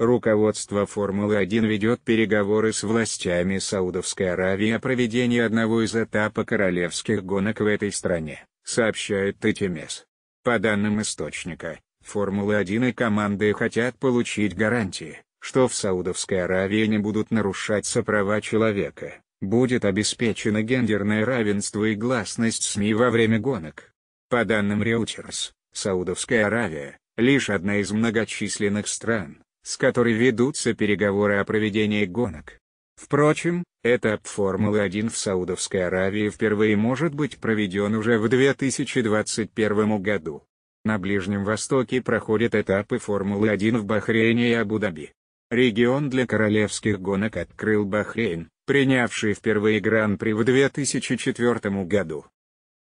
Руководство Формулы-1 ведет переговоры с властями Саудовской Аравии о проведении одного из этапа королевских гонок в этой стране, сообщает ТТМС. По данным источника, Формула-1 и команды хотят получить гарантии, что в Саудовской Аравии не будут нарушаться права человека, будет обеспечено гендерное равенство и гласность СМИ во время гонок. По данным Reuters, Саудовская Аравия – лишь одна из многочисленных стран, с которой ведутся переговоры о проведении гонок. Впрочем, этап Формулы-1 в Саудовской Аравии впервые может быть проведен уже в 2021 году. На Ближнем Востоке проходят этапы Формулы-1 в Бахрейне и Абу-Даби. Регион для королевских гонок открыл Бахрейн, принявший впервые Гран-при в 2004 году.